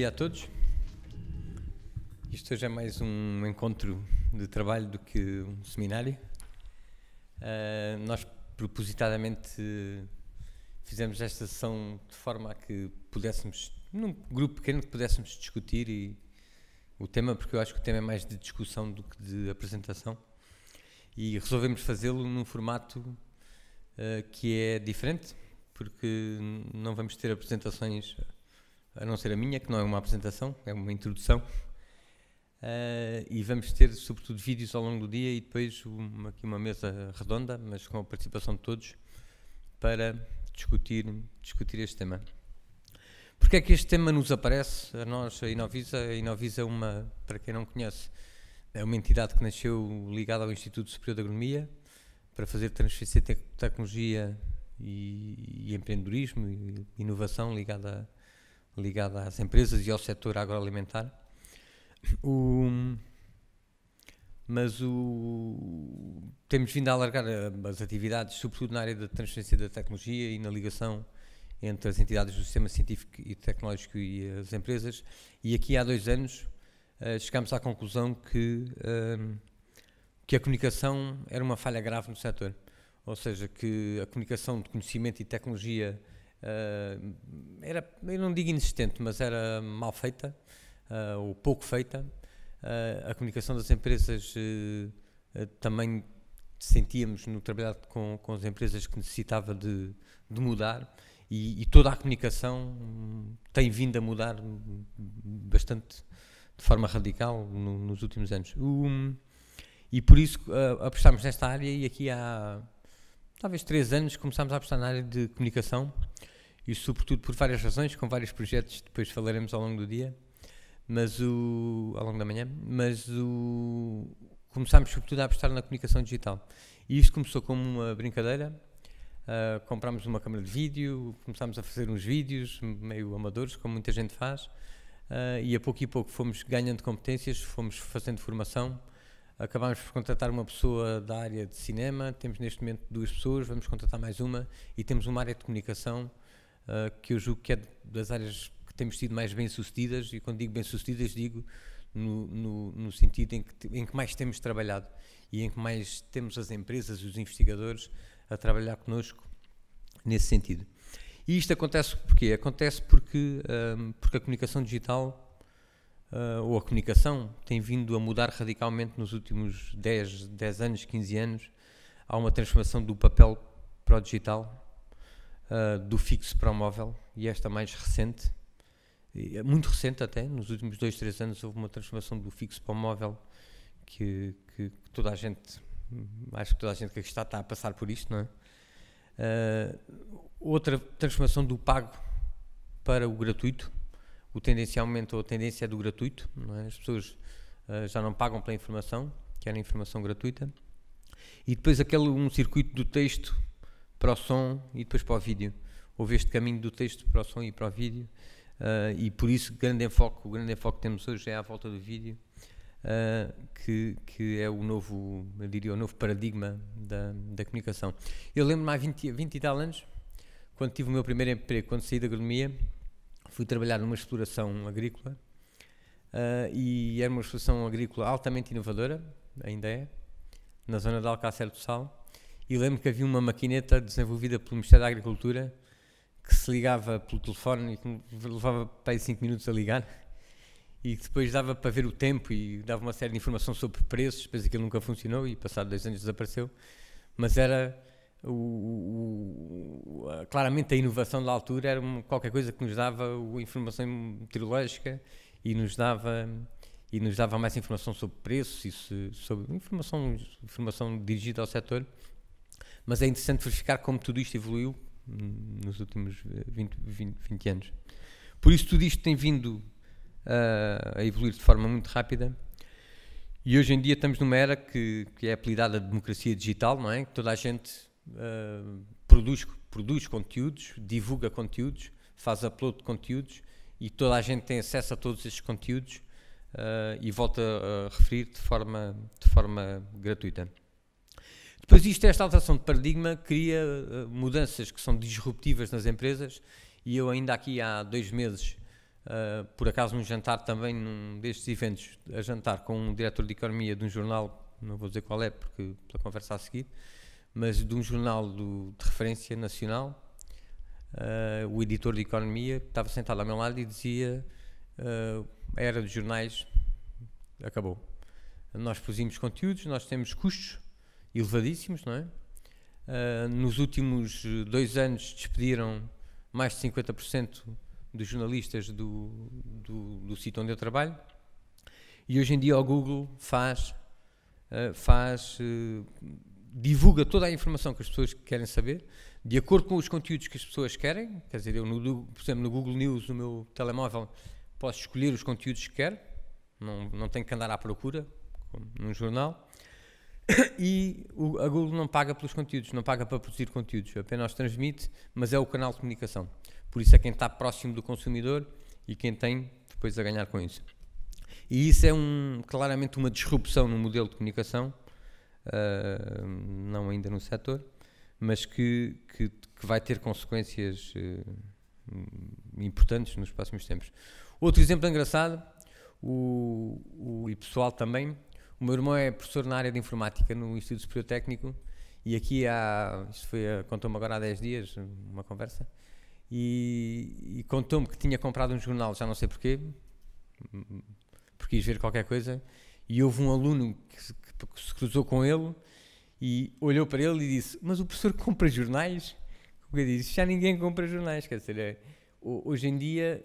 dia a todos. Isto hoje é mais um encontro de trabalho do que um seminário. Uh, nós propositadamente fizemos esta sessão de forma a que pudéssemos, num grupo pequeno, que pudéssemos discutir e, o tema, porque eu acho que o tema é mais de discussão do que de apresentação. E resolvemos fazê-lo num formato uh, que é diferente, porque não vamos ter apresentações a não ser a minha, que não é uma apresentação, é uma introdução. Uh, e vamos ter, sobretudo, vídeos ao longo do dia e depois uma, aqui uma mesa redonda, mas com a participação de todos, para discutir, discutir este tema. Porquê é que este tema nos aparece a nós, a Inovisa? A Inovisa é uma, para quem não conhece, é uma entidade que nasceu ligada ao Instituto Superior de Agronomia para fazer transferência de tecnologia e, e empreendedorismo e inovação ligada a ligada às empresas e ao setor agroalimentar. O, mas o, temos vindo a alargar eh, as atividades, sobretudo na área da transferência da tecnologia e na ligação entre as entidades do sistema científico e tecnológico e as empresas. E aqui há dois anos uh, chegámos à conclusão que, uh, que a comunicação era uma falha grave no setor. Ou seja, que a comunicação de conhecimento e tecnologia Uh, era, eu não digo inexistente, mas era mal feita, uh, ou pouco feita. Uh, a comunicação das empresas também sentíamos no trabalho com, com as empresas que necessitava de, de mudar e, e, toda a comunicação tem vindo a mudar bastante de forma radical no, nos últimos anos. Um, e por isso uh, apostámos nesta área e aqui há talvez três anos começámos a apostar na área de comunicação e sobretudo por várias razões, com vários projetos, depois falaremos ao longo do dia, mas o ao longo da manhã, mas o começámos sobretudo a apostar na comunicação digital. E isto começou como uma brincadeira. Uh, comprámos uma câmera de vídeo, começámos a fazer uns vídeos meio amadores, como muita gente faz, uh, e a pouco e pouco fomos ganhando competências, fomos fazendo formação, acabámos por contratar uma pessoa da área de cinema, temos neste momento duas pessoas, vamos contratar mais uma, e temos uma área de comunicação eh, que eu julgo que é das áreas que temos sido mais bem-sucedidas, e quando digo bem-sucedidas, digo no, no, no sentido em que, em que, mais temos trabalhado e em que mais temos as empresas e os investigadores a trabalhar connosco nesse sentido. E isto acontece porquê? Acontece porque, um, ehm, porque a comunicação digital uh, ou a comunicação tem vindo a mudar radicalmente nos últimos 10, 10 anos, 15 anos. Há uma transformação do papel para o digital, ah, do fixo para o móvel e esta mais recente, é muito recente até, nos últimos dois, três anos houve uma transformação do fixo para o móvel que, que, que toda a gente, acho que toda a gente que aqui está, está a passar por isto, não é? Uh, outra transformação do pago para o gratuito, o tendencial ou a tendência é do gratuito, é? as pessoas uh, já não pagam pela informação, querem informação gratuita, e depois aquele um circuito do texto para o som e depois para o vídeo. Houve este caminho do texto para o som e para o vídeo. Uh, e por isso grande enfoque, o grande enfoque que temos hoje é à volta do vídeo, uh, que, que é o novo, eu diria, o novo paradigma da, da comunicação. Eu lembro-me há 20, 20 e tal anos, quando tive o meu primeiro emprego, quando saí da agronomia, fui trabalhar numa exploração agrícola, uh, e era uma exploração agrícola altamente inovadora, ainda é, na zona de Alcácer do Sal, e lembro que havia uma maquineta desenvolvida pelo Ministério da Agricultura que se ligava pelo telefone e que levava para aí 5 minutos a ligar e que depois dava para ver o tempo e dava uma série de informação sobre preços, depois aquilo nunca funcionou e passado dois anos desapareceu, mas era o, o, o, claramente a inovação da altura era uma, qualquer coisa que nos dava informação meteorológica e nos dava e nos dava mais informação sobre preços e sobre informação informação dirigida ao setor mas é interessante verificar como tudo isto evoluiu hum, nos últimos 20, 20, 20 anos. Por isso, tudo isto tem vindo uh, a evoluir de forma muito rápida. E hoje em dia estamos numa era que, que é apelidada de democracia digital, não é? Que toda a gente uh, produz, produz conteúdos, divulga conteúdos, faz upload de conteúdos e toda a gente tem acesso a todos estes conteúdos uh, e volta a referir de forma, de forma gratuita. Depois isto, esta alteração de paradigma cria uh, mudanças que são disruptivas nas empresas e eu ainda aqui há dois meses, uh, por acaso num jantar também, num destes eventos, a jantar com um diretor de economia de um jornal, não vou dizer qual é, porque pela conversa a seguir, mas de um jornal do, de referência nacional, uh, o editor de economia estava sentado ao meu lado e dizia a era dos jornais acabou. Nós produzimos conteúdos, nós temos custos, elevadíssimos, não é? Uh, nos últimos eh, dois anos despediram mais de 50% dos jornalistas do, do, do, sítio onde eu trabalho. E hoje em dia o Google faz, uh, faz uh, divulga toda a informação que as pessoas querem saber, de acordo com os conteúdos que as pessoas querem. Quer dizer, eu, no, por exemplo, no Google News, no meu telemóvel, posso escolher os conteúdos que quero, não, não tenho que andar à procura, como num jornal. e o, a Google não paga pelos conteúdos, não paga para produzir conteúdos, apenas transmite, mas é o canal de comunicação. Por isso é quem está próximo do consumidor e quem tem depois a ganhar com isso. E isso é um, claramente uma disrupção no modelo de comunicação, uh, não ainda no setor, mas que, que, que vai ter consequências uh, importantes nos próximos tempos. Outro exemplo engraçado, o, o e pessoal também, o meu irmão é professor na área de informática no Instituto Superior Técnico e aqui há, isto foi, eh, contou-me agora há 10 dias, uma conversa, e, e contou-me que tinha comprado um jornal, já não sei porquê, porque quis ver qualquer coisa, e houve um aluno que, que se cruzou com ele e olhou para ele e disse, mas o professor compra jornais? Como eu disse, já ninguém compra jornais, quer dizer, é hoje em dia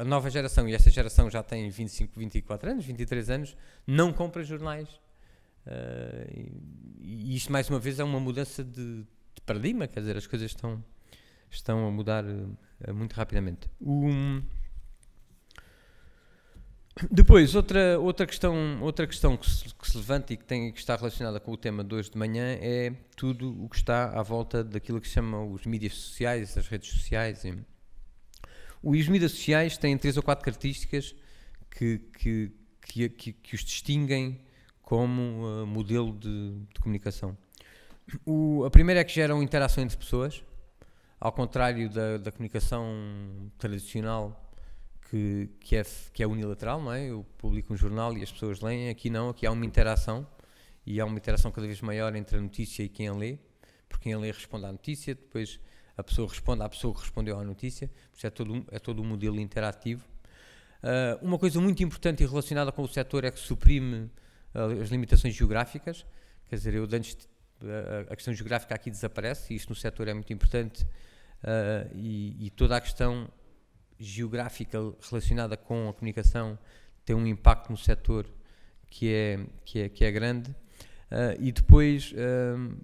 a, nova geração, e esta geração já tem 25, 24 anos, 23 anos, não compra jornais. Ah, e isto, mais uma vez, é uma mudança de, paradigma, quer dizer, as coisas estão, estão a mudar ah, muito rapidamente. O, depois, outra, outra questão, outra questão que, se, que se levanta e que, tem, que está relacionada com o tema de hoje de manhã é tudo o que está à volta daquilo que se chama os mídias sociais, as redes sociais. Os mídias sociais têm três ou quatro características que, que, que, que, que os distinguem como uh, modelo de, de comunicação. O, a primeira é que geram interação entre pessoas, ao contrário da, da comunicação tradicional que, que, é, que é unilateral, não é? Eu publico um jornal e as pessoas leem, aqui não, aqui há uma interação e há uma interação cada vez maior entre a notícia e quem a lê, porque quem a lê responde à notícia, depois a pessoa responde à pessoa que respondeu à notícia, portanto é todo, é todo um modelo interativo. Uh, uma coisa muito importante e relacionada com o setor é que suprime uh, as limitações geográficas, quer dizer, eu antes ah, a questão geográfica aqui desaparece, e isto no setor é muito importante, uh, e, e, toda a questão geográfica relacionada com a comunicação tem um impacto no setor que é, que é, que é grande. Uh, e depois uh,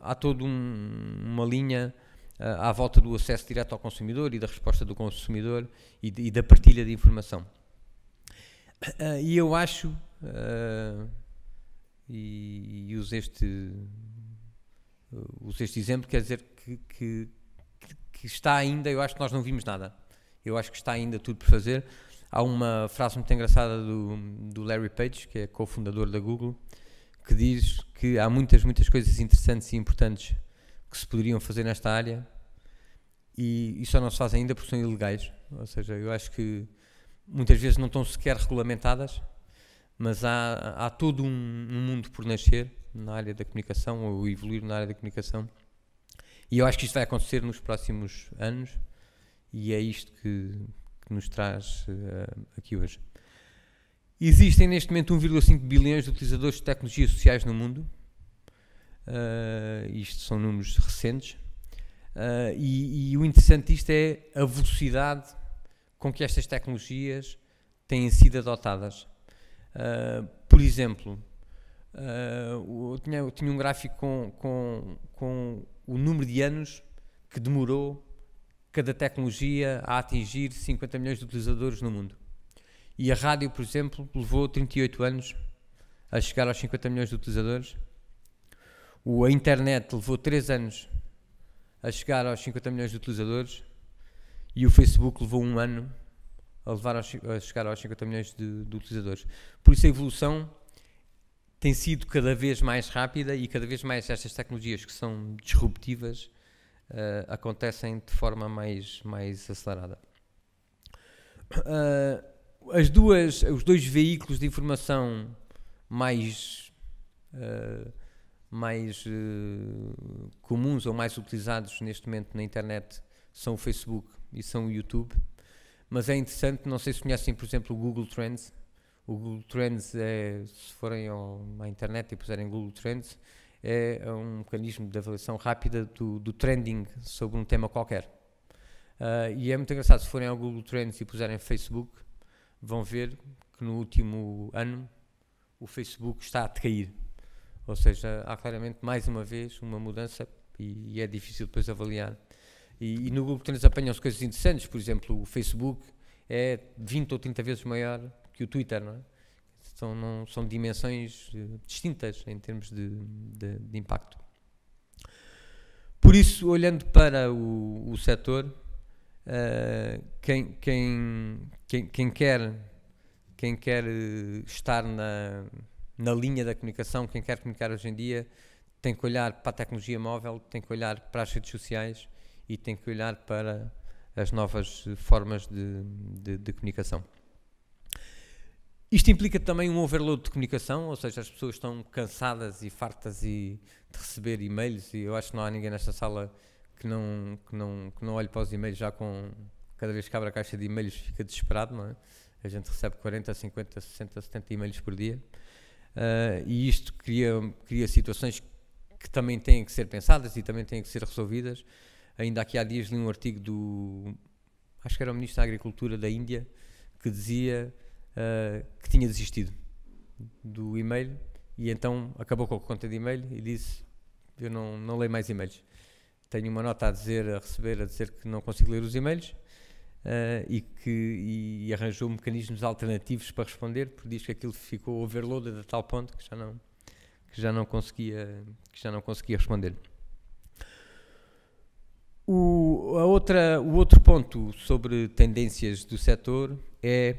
há toda um, uma linha uh, à volta do acesso direto ao consumidor e da resposta do consumidor e, de, e da partilha de informação. e eu acho, e, e, uso, este, uso este exemplo, quer dizer que, que, que está ainda, eu acho que nós não vimos nada eu acho que está ainda tudo por fazer. Há uma frase muito engraçada do, do Larry Page, que é cofundador da Google, que diz que há muitas, muitas coisas interessantes e importantes que se poderiam fazer nesta área e, e só não se fazem ainda porque são ilegais. Ou seja, eu acho que muitas vezes não estão sequer regulamentadas, mas há, há todo um, um mundo por nascer na área da comunicação ou evoluir na área da comunicação. E eu acho que isto vai acontecer nos próximos anos e é isto que, que nos traz uh, aqui hoje. Existem neste momento 1,5 bilhões de utilizadores de tecnologias sociais no mundo. Uh, isto são números recentes. Uh, e, e, o interessante disto é a velocidade com que estas tecnologias têm sido adotadas. Uh, por exemplo, eu tinha, eu, tinha, um gráfico com, com, com o número de anos que demorou cada tecnologia a atingir 50 milhões de utilizadores no mundo. E a rádio, por exemplo, levou 38 anos a chegar aos 50 milhões de utilizadores. O, a internet levou 3 anos a chegar aos 50 milhões de utilizadores. E o Facebook levou um ano a, levar aos, a chegar aos 50 milhões de, de utilizadores. Por isso a evolução tem sido cada vez mais rápida e cada vez mais estas tecnologias que são disruptivas uh, acontecem de forma mais, mais acelerada. Uh, as duas, os dois veículos de informação mais, uh, mais comuns ou mais utilizados neste momento na internet são o Facebook e são o YouTube. Mas é interessante, não sei se conhecem, por exemplo, o Google Trends. O Google Trends é, se forem ao, à internet e puserem Google Trends, é um mecanismo de avaliação rápida do, do trending sobre um tema qualquer. Uh, e é muito engraçado, se forem ao Google Trends e puserem Facebook, vão ver que no último ano o Facebook está a decair. Ou seja, há claramente mais uma vez uma mudança e, e é difícil depois avaliar. E, e no Google Trends apanham-se coisas interessantes, por exemplo, o Facebook é 20 ou 30 vezes maior que o Twitter, não é? são, não, são dimensões eh, distintas em termos de, de, de impacto. Por isso, olhando para o, o setor, uh, quem, quem, quem, quem, quer, quem quer eh, estar na, na linha da comunicação, quem quer comunicar hoje em dia, tem que olhar para a tecnologia móvel, tem que olhar para as redes sociais e tem que olhar para as novas formas de, de, de comunicação. Isto implica também um overload de comunicação, ou seja, as pessoas estão cansadas e fartas e de receber e-mails e eu acho que não há ninguém nesta sala que não, que não, que não olhe para os e-mails já com... Cada vez que abre a caixa de e-mails fica desesperado, não é? A gente recebe 40, 50, 60, 70 e-mails por dia. Uh, e isto cria, cria situações que também têm que ser pensadas e também têm que ser resolvidas. Ainda aqui há dias li um artigo do, acho que era o Ministro da Agricultura da Índia, que dizia uh, que tinha desistido do e-mail e então acabou com a conta de e-mail e disse: Eu não, não leio mais e-mails. Tenho uma nota a dizer, a receber, a dizer que não consigo ler os e-mails uh, e que e, arranjou mecanismos alternativos para responder, porque diz que aquilo ficou overloaded a tal ponto que já não, que já não, conseguia, que já não conseguia responder. O, a outra, o outro ponto sobre tendências do setor é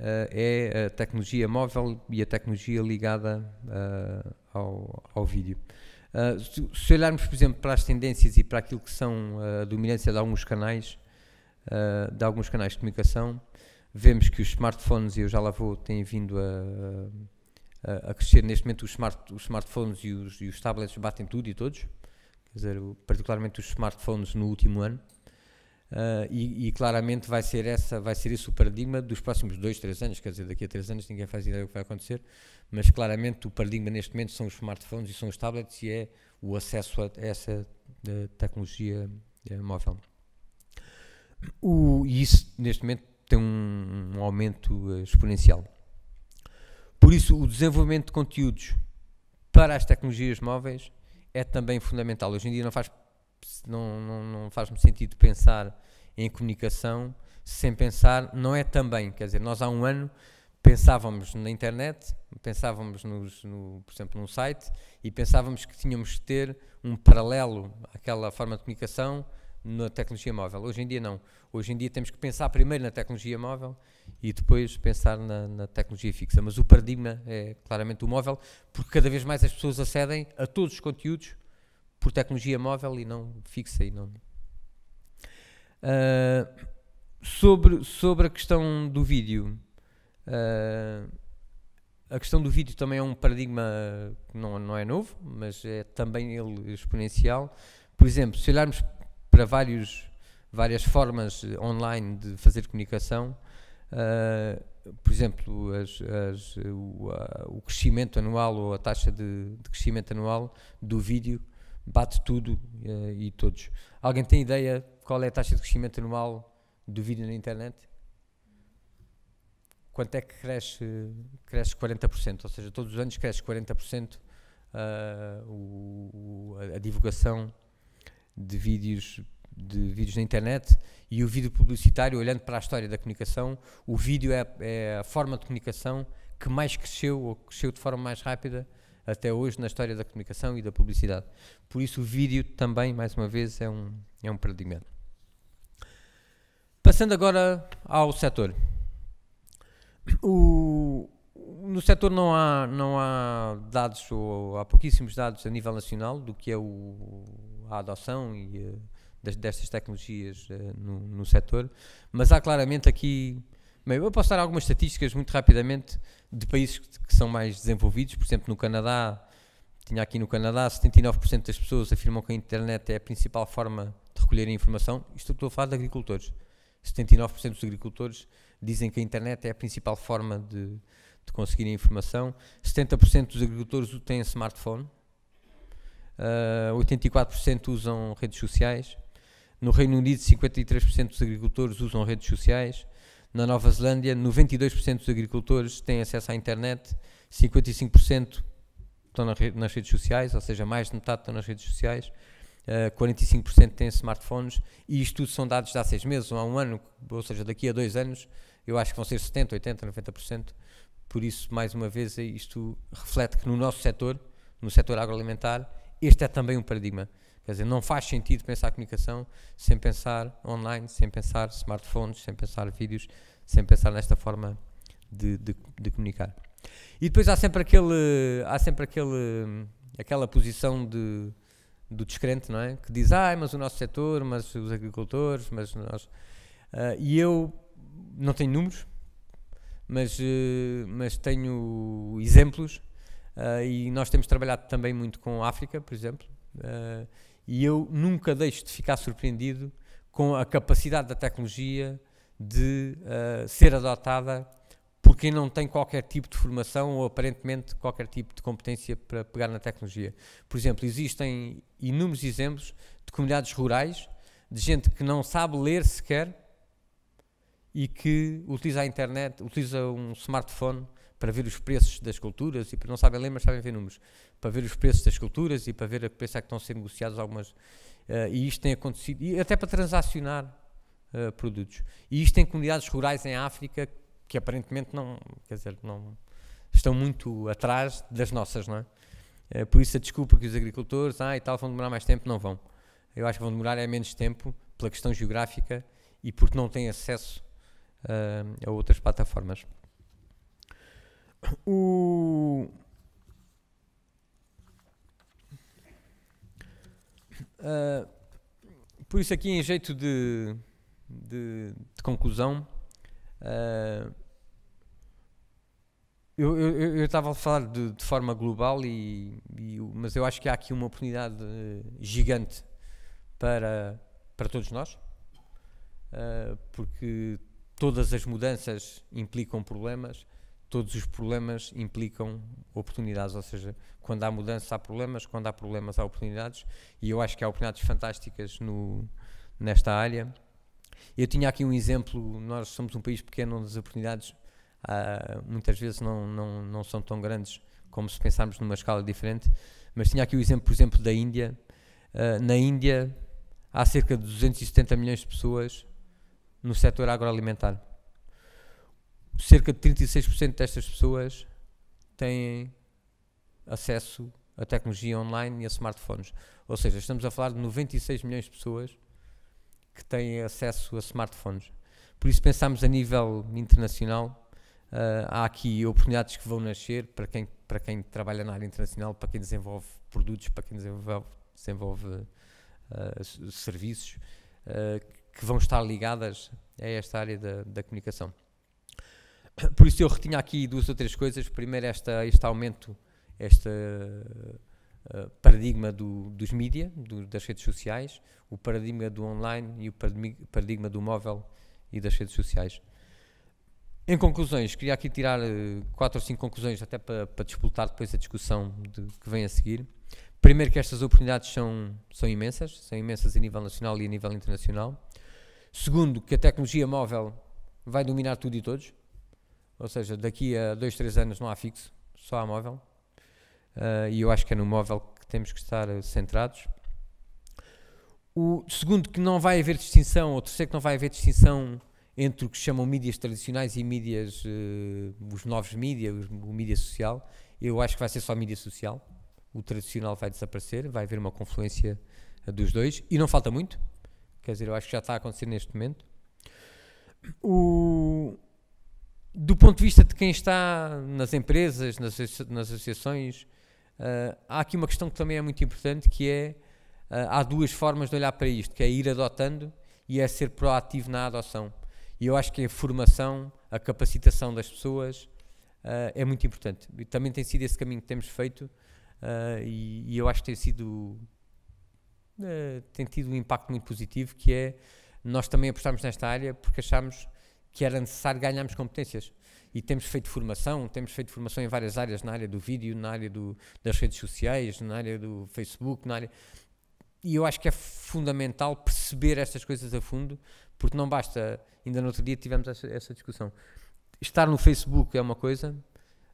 eh, é a tecnologia móvel e a tecnologia ligada eh, ao, ao vídeo. Uh, se, olharmos, por exemplo, para as tendências e para aquilo que são a dominância de alguns canais, uh, de alguns canais de comunicação, vemos que os smartphones, e eu já lá vou, têm vindo a, a, a crescer. Neste momento, os, smart, os smartphones e os, e os tablets batem tudo e todos, quer dizer, particularmente os smartphones no último ano. Uh, e, e, claramente vai ser essa vai ser esse o paradigma dos próximos dois três anos quer dizer daqui a três anos ninguém faz ideia do que vai acontecer mas claramente o paradigma neste momento são os smartphones e são os tablets e é o acesso a essa uh, tecnologia uh, móvel o, e isso neste momento tem um, um aumento eh, exponencial por isso o desenvolvimento de conteúdos para as tecnologias móveis é também fundamental hoje em dia não faz não, não, não faz-me sentido pensar em comunicação sem pensar, não é também, quer dizer, nós há um ano pensávamos na internet, pensávamos nos, no, por exemplo num site e pensávamos que tínhamos que ter um paralelo àquela forma de comunicação na tecnologia móvel. Hoje em dia não. Hoje em dia temos que pensar primeiro na tecnologia móvel e depois pensar na, na tecnologia fixa. Mas o paradigma é claramente o móvel, porque cada vez mais as pessoas acedem a todos os conteúdos por tecnologia móvel e não fixa e não. Uh, sobre, sobre a questão do vídeo, uh, a questão do vídeo também é um paradigma que não, não é novo, mas é também ele exponencial. Por exemplo, se olharmos para vários, várias formas online de fazer comunicação, uh, por exemplo, as, as, o, a, o, crescimento anual ou a taxa de, de crescimento anual do vídeo bate tudo uh, e todos. Alguém tem ideia qual é a taxa de crescimento anual do vídeo na internet? Quanto é que cresce? Cresce 40%, ou seja, todos os anos cresce 40% uh, eh, o, o, a divulgação de vídeos de vídeos na internet e o vídeo publicitário, olhando para a história da comunicação, o vídeo é, é a forma de comunicação que mais cresceu ou cresceu de forma mais rápida até hoje na história da comunicação e da publicidade. Por isso, o vídeo também, mais uma vez, é um, é um paradigma. Passando agora ao setor. O, no setor não há, não há dados, ou há pouquíssimos dados a nível nacional do que é o, a adoção e, eh, destas tecnologias eh, no, no setor, mas há claramente aqui. eu posso dar algumas estatísticas muito rapidamente de países que são mais desenvolvidos, por exemplo, no Canadá, tinha aqui no Canadá, 79% das pessoas afirmam que a internet é a principal forma de recolher informação. Isto estou a falar de agricultores. 79% dos agricultores dizem que a internet é a principal forma de, de conseguirem informação. 70% dos agricultores têm smartphone. Uh, ah, 84% usam redes sociais. No Reino Unido, 53% dos agricultores usam redes sociais. Na Nova Zelândia, 92% dos agricultores têm acesso à internet, 55% estão nas redes sociais, ou seja, mais de metade estão nas redes sociais, uh, eh, 45% têm smartphones, e isto tudo são dados de há seis meses ou há um ano, ou seja, daqui a dois anos, eu acho que vão ser 70%, 80%, 90%. Por isso, mais uma vez, isto reflete que no nosso setor, no setor agroalimentar, este é também um paradigma. Quer dizer, não faz sentido pensar comunicação sem pensar online, sem pensar smartphones, sem pensar vídeos, sem pensar nesta forma de, de, de comunicar. E depois há sempre aquele, há sempre aquele, aquela posição de, do descrente, não é? Que diz, ah, mas o nosso setor, mas os agricultores, mas nós... Uh, e eu não tenho números, mas, uh, mas tenho exemplos uh, e nós temos trabalhado também muito com a África, por exemplo, Uh, e eu nunca deixo de ficar surpreendido com a capacidade da tecnologia de uh, ser adotada por quem não tem qualquer tipo de formação ou aparentemente qualquer tipo de competência para pegar na tecnologia. Por exemplo, existem inúmeros exemplos de comunidades rurais, de gente que não sabe ler sequer e que utiliza a internet, utiliza um smartphone para ver os preços das culturas, e para, não sabem ler, mas sabem ver números, para ver os preços das culturas e para ver a preço é que estão a ser negociados algumas. Uh, e isto tem acontecido, e até para transacionar uh, produtos. E isto em comunidades rurais em África que aparentemente não, quer dizer, não estão muito atrás das nossas, não é? Uh, por isso a desculpa que os agricultores, ah e tal, vão demorar mais tempo, não vão. Eu acho que vão demorar é menos tempo pela questão geográfica e porque não têm acesso a outras plataformas. O. Uh, por isso, aqui, em jeito de, de, de conclusão, uh, eu estava a falar de, de forma global, e, e, mas eu acho que há aqui uma oportunidade eh, gigante para, para todos nós, uh, porque todas as mudanças implicam problemas todos os problemas implicam oportunidades, ou seja, quando há mudança há problemas, quando há problemas há oportunidades, e eu acho que há oportunidades fantásticas no, nesta área. Eu tinha aqui um exemplo, nós somos um país pequeno onde as oportunidades ah, muitas vezes não, não, não são tão grandes como se pensarmos numa escala diferente, mas tinha aqui o exemplo, por exemplo, da Índia. Ah, na Índia há cerca de 270 milhões de pessoas no setor agroalimentar cerca de 36% destas pessoas têm acesso à tecnologia online e a smartphones. Ou seja, estamos a falar de 96 milhões de pessoas que têm acesso a smartphones. Por isso, pensamos a nível internacional, uh, há aqui oportunidades que vão nascer para quem, para quem trabalha na área internacional, para quem desenvolve produtos, para quem desenvolve, desenvolve uh, serviços, uh, que vão estar ligadas a esta área da, da comunicação. Por isso eu retinha aqui duas ou três coisas. Primeiro, esta, este aumento, este uh, paradigma do, dos mídia, do, das redes sociais, o paradigma do online e o paradigma do móvel e das redes sociais. Em conclusões, queria aqui tirar eh, quatro ou cinco conclusões, até para, para disputar depois a discussão de, que vem a seguir. Primeiro, que estas oportunidades são, são imensas, são imensas a nível nacional e a nível internacional. Segundo, que a tecnologia móvel vai dominar tudo e todos. Ou seja, daqui a dois, três anos não há fixo, só há móvel. Uh, e eu acho que é no móvel que temos que estar centrados. O segundo, que não vai haver distinção, ou terceiro, que não vai haver distinção entre o que se chamam mídias tradicionais e mídias, uh, os novos mídias, o mídia social. Eu acho que vai ser só mídia social. O tradicional vai desaparecer, vai haver uma confluência ah, dos dois. E não falta muito. Quer dizer, eu acho que já está a acontecer neste momento. O, do ponto de vista de quem está nas empresas, nas, nas associações, uh, há aqui uma questão que também é muito importante, que é, uh, há duas formas de olhar para isto, que é ir adotando e é ser proativo na adoção. E eu acho que a formação, a capacitação das pessoas uh, é muito importante. E também tem sido esse caminho que temos feito e, e, eu acho que tem sido... tem tido um impacto muito positivo, que é nós também apostamos nesta área porque achamos que era necessário ganharmos competências. E temos feito formação, temos feito formação em várias áreas, na área do vídeo, na área do, das redes sociais, na área do Facebook, na área. E eu acho que é fundamental perceber estas coisas a fundo, porque não basta. Ainda no outro dia tivemos essa, essa discussão. Estar no Facebook é uma coisa,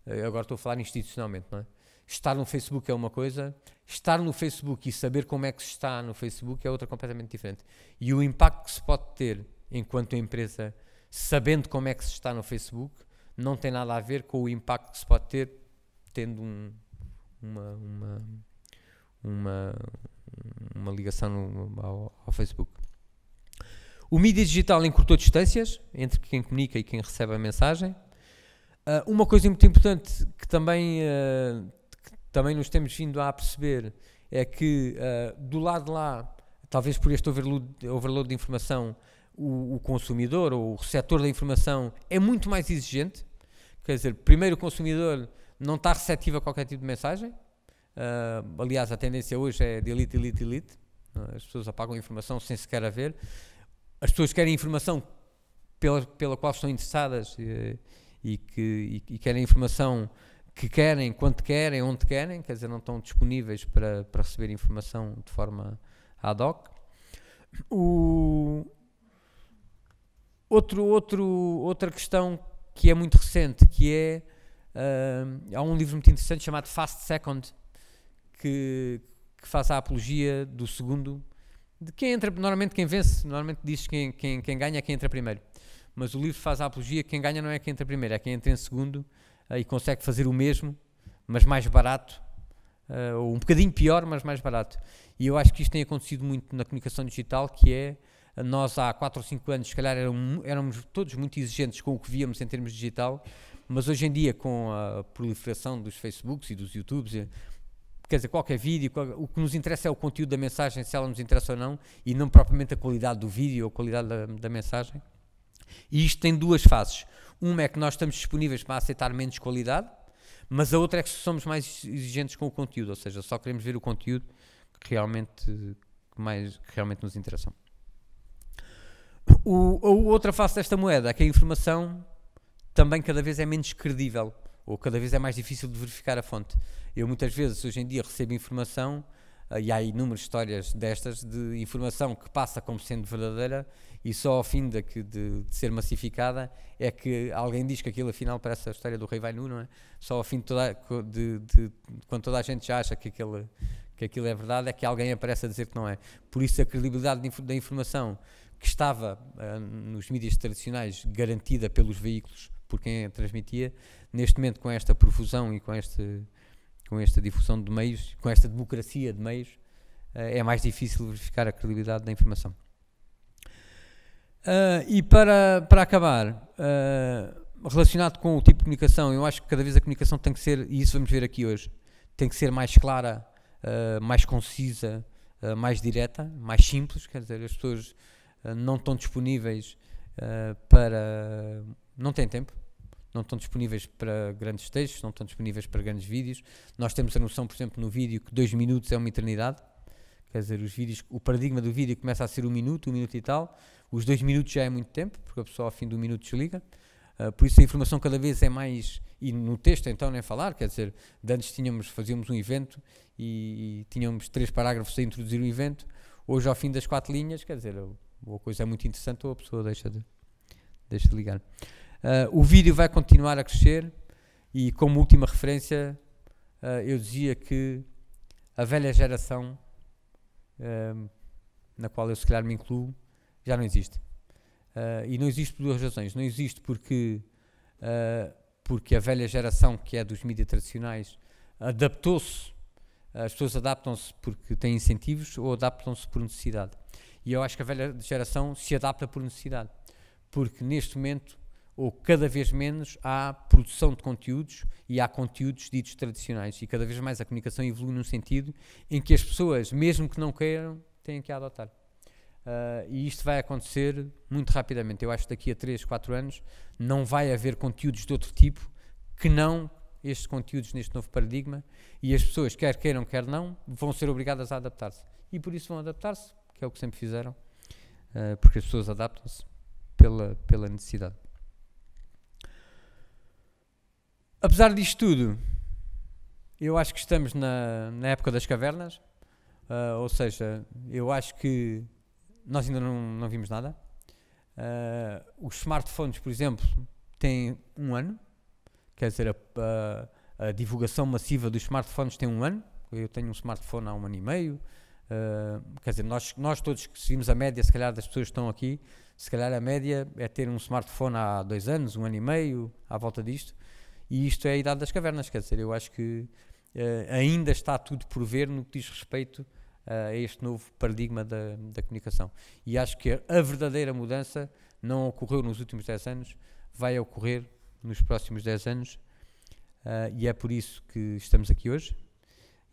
eh, agora estou a falar institucionalmente, não é? Estar no Facebook é uma coisa, estar no Facebook e saber como é que se está no Facebook é outra completamente diferente. E o impacto que se pode ter enquanto empresa sabendo como é que se está no Facebook, não tem nada a ver com o impacto que se pode ter tendo um, uma, uma, uma, uma, ligação no, ao, ao, Facebook. O mídia digital encurtou distâncias entre quem comunica e quem recebe a mensagem. Uh, uma coisa muito importante que também, uh, que também nos temos vindo a perceber é que uh, do lado lá, talvez por este overload, overload de informação, o, o consumidor ou o receptor da informação é muito mais exigente. Quer dizer, primeiro o consumidor não está receptivo a qualquer tipo de mensagem. Uh, aliás, a tendência hoje é delete, delete, delete. Ah, as pessoas apagam a informação sem sequer haver. As pessoas querem informação pela, pela qual estão interessadas e, e que, e, e querem informação que querem, quando querem, onde querem, quer dizer, não estão disponíveis para, para receber informação de forma ad hoc. O, Outro, outro, outra questão que é muito recente, que é uh, há um livro muito interessante chamado Fast Second, que, que faz a apologia do segundo, de quem entra, normalmente quem vence, normalmente diz quem, quem, quem ganha é quem entra primeiro. Mas o livro faz a apologia que quem ganha não é quem entra primeiro, é quem entra em segundo uh, e consegue fazer o mesmo, mas mais barato, uh, ou um bocadinho pior, mas mais barato. E eu acho que isto tem acontecido muito na comunicação digital, que é nós há 4 ou 5 anos, se calhar, éramos, éramos todos muito exigentes com o que víamos em termos digital, mas hoje em dia, com a proliferação dos Facebooks e dos YouTubes, eh, quer dizer, qualquer vídeo, o que nos interessa é o conteúdo da mensagem, se ela nos interessa ou não, e não propriamente a qualidade do vídeo ou a qualidade da, da mensagem. E isto tem duas fases Uma é que nós estamos disponíveis para aceitar menos qualidade, mas a outra é que somos mais exigentes com o conteúdo, ou seja, só queremos ver o conteúdo que realmente, que mais, que realmente nos interessa. O, a outra face desta moeda é que a informação também cada vez é menos credível ou cada vez é mais difícil de verificar a fonte. Eu muitas vezes hoje em dia recebo informação eh, e há inúmeras histórias destas de informação que passa como sendo verdadeira e só ao fim de, de, de ser massificada é que alguém diz que aquilo afinal parece a história do rei vai nu, não é? Só ao fim de, toda, de, quando toda a gente já acha que, que aquilo é verdade é que alguém aparece a dizer que não é. Por isso a credibilidade da informação que estava uh, nos mídias tradicionais garantida pelos veículos por quem a transmitia, neste momento com esta profusão e com, este, com esta difusão de meios, com esta democracia de meios, uh, é mais difícil verificar a credibilidade da informação. Uh, e para, para acabar, relacionado com o tipo de comunicação, eu acho que cada vez a comunicação tem que ser, e isso vamos ver aqui hoje, tem que ser mais clara, mais concisa, mais direta, mais simples, quer dizer, as pessoas eh, não estão disponíveis eh, para. não têm tempo, não estão disponíveis para grandes textos, não estão disponíveis para grandes vídeos. Nós temos a noção, por exemplo, no vídeo que dois minutos é uma eternidade. Quer dizer, os vídeos, o paradigma do vídeo começa a ser um minuto, um minuto e tal. Os dois minutos já é muito tempo, porque a pessoa ao fim do minuto desliga. Uh, por isso a informação cada vez é mais. E no texto, então, nem falar. Quer dizer, antes tínhamos, fazíamos um evento e, e tínhamos três parágrafos a introduzir o evento. Hoje, ao fim das quatro linhas, quer dizer, ou a coisa é muito interessante ou a pessoa deixa de, deixa de ligar. Uh, o vídeo vai continuar a crescer e, como última referência, uh, eu dizia que a velha geração, uh, na qual eu se calhar me incluo, já não existe. e não existe por duas razões. Não existe porque, porque a velha geração, que é dos mídias tradicionais, adaptou-se. As pessoas adaptam-se porque têm incentivos ou adaptam-se por necessidade. E eu acho que a velha geração se adapta por necessidade, porque neste momento, ou cada vez menos, há produção de conteúdos e há conteúdos ditos tradicionais. E cada vez mais a comunicação evolui num sentido em que as pessoas, mesmo que não queiram, têm que adotar. Uh, e isto vai acontecer muito rapidamente. Eu acho que daqui a 3, 4 anos não vai haver conteúdos de outro tipo que não estes conteúdos neste novo paradigma e as pessoas, quer queiram, quer não, vão ser obrigadas a adaptar-se. E por isso vão adaptar-se que é o que sempre fizeram, uh, porque as pessoas adaptam-se pela, pela necessidade. Apesar disto tudo, eu acho que estamos na, na época das cavernas, uh, ou seja, eu acho que nós ainda não, não vimos nada. Uh, os smartphones, por exemplo, têm um ano, quer dizer, a, a, a divulgação massiva dos smartphones tem um ano. Eu tenho um smartphone há um ano e meio, ah, quer dizer, nós, nós todos que seguimos a média, se calhar, das pessoas que estão aqui, se calhar a média é ter um smartphone há dois anos, um ano e meio, à volta disto, e isto é a idade das cavernas, quer dizer, eu acho que uh, ainda está tudo por ver no que diz respeito uh, a este novo paradigma da, da comunicação. E acho que a verdadeira mudança não ocorreu nos últimos 10 anos, vai ocorrer nos próximos 10 anos, e é por isso que estamos aqui hoje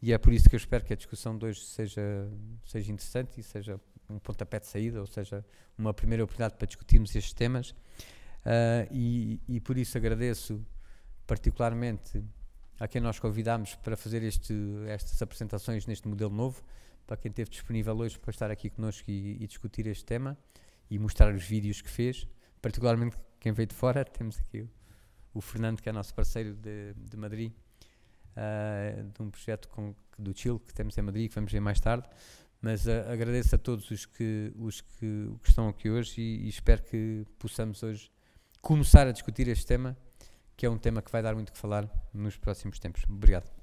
e é por isso que eu espero que a discussão de hoje seja, seja interessante e seja um pontapé de saída, ou seja, uma primeira oportunidade para discutirmos estes temas. Uh, e, e, por isso agradeço particularmente a quem nós convidámos para fazer este, estas apresentações neste modelo novo, para quem esteve disponível hoje para estar aqui connosco e, e discutir este tema e mostrar os vídeos que fez, particularmente quem veio de fora, temos aqui o, o Fernando, que é nosso parceiro de, de Madrid, uh, de um projeto com, do Chile que temos em Madrid, que vamos ver mais tarde. Mas uh, agradeço a todos os que, os que, que estão aqui hoje e, e, espero que possamos hoje começar a discutir este tema, que é um tema que vai dar muito que falar nos próximos tempos. Obrigado.